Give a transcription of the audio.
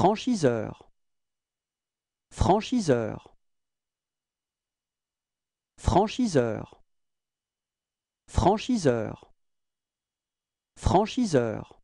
Franchiseur Franchiseur Franchiseur Franchiseur Franchiseur